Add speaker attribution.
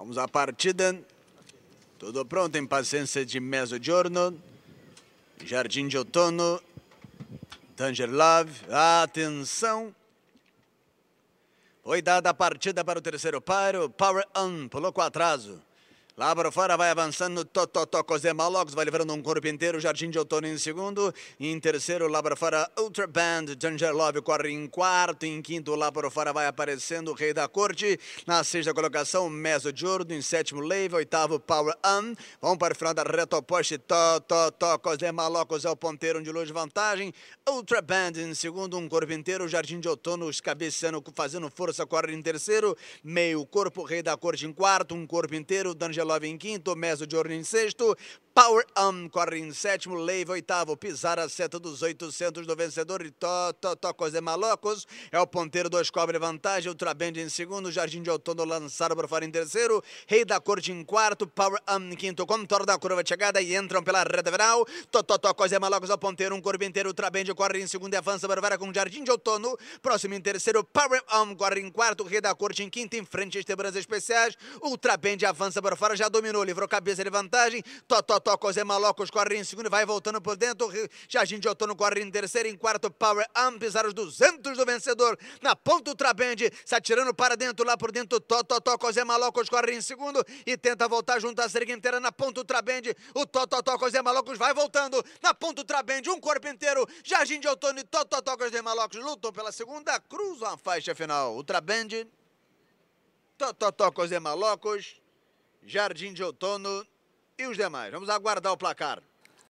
Speaker 1: Vamos à partida. Tudo pronto em paciência de mezzogiorno. Jardim de outono. Danger Love. Atenção. Foi dada a partida para o terceiro paro. Power On pulou com atraso. Lá para fora vai avançando Tototó Cosé malocos, vai levando um corpo inteiro, Jardim de Outono em segundo. Em terceiro, lá para fora, Ultra Band, Danger Love corre em quarto. Em quinto, lá para fora vai aparecendo o Rei da Corte. Na sexta colocação, Meso Jordo. Em sétimo, Leve. Oitavo, Power Un. Vamos para o final da reta oposta, Tototó Cosé Malocos é o ponteiro luz longe vantagem. Ultra Band em segundo, um corpo inteiro, Jardim de Outono, os cabeceando, fazendo força, corre em terceiro. Meio corpo, Rei da Corte em quarto, um corpo inteiro, Danger Lovin quinto, Meso Giorni em sexto, Power Am, corre em sétimo, Leiva oitavo, Pizar a seta dos 800 do vencedor e to, to, Tocos de Malocos. É o ponteiro, dois cobre vantagem, Ultra Band em segundo, Jardim de Outono lançado para fora em terceiro, Rei da Corte em quarto, Power Am em quinto, contorno da curva chegada e entram pela reta final. Totó, Tocos de Malocos ao ponteiro, um corbe inteiro, Band corre em segundo e avança fora com Jardim de Outono. Próximo em terceiro, Power Am corre em quarto, Rei da Corte em quinto, em frente, às Estebranças Especiais. Ultra Band avança para fora, já dominou, livrou cabeça de vantagem, Totó, a José Malocos, corre em segundo, vai voltando por dentro, Jardim de Outono corre em terceiro, em quarto, Power Amp, os 200 do vencedor, na ponta o Trabende, se atirando para dentro, lá por dentro, Tototó, José Malocos corre em segundo e tenta voltar junto à cerca inteira, na ponta o Trabende, o Tototó, é Malocos vai voltando, na ponta o Trabende, um corpo inteiro, Jardim de Outono e Tototó, José Malocos lutam pela segunda, cruzam a faixa final, o Trabende, Tototó, José Malocos, Jardim de Outono e os demais. Vamos aguardar o placar.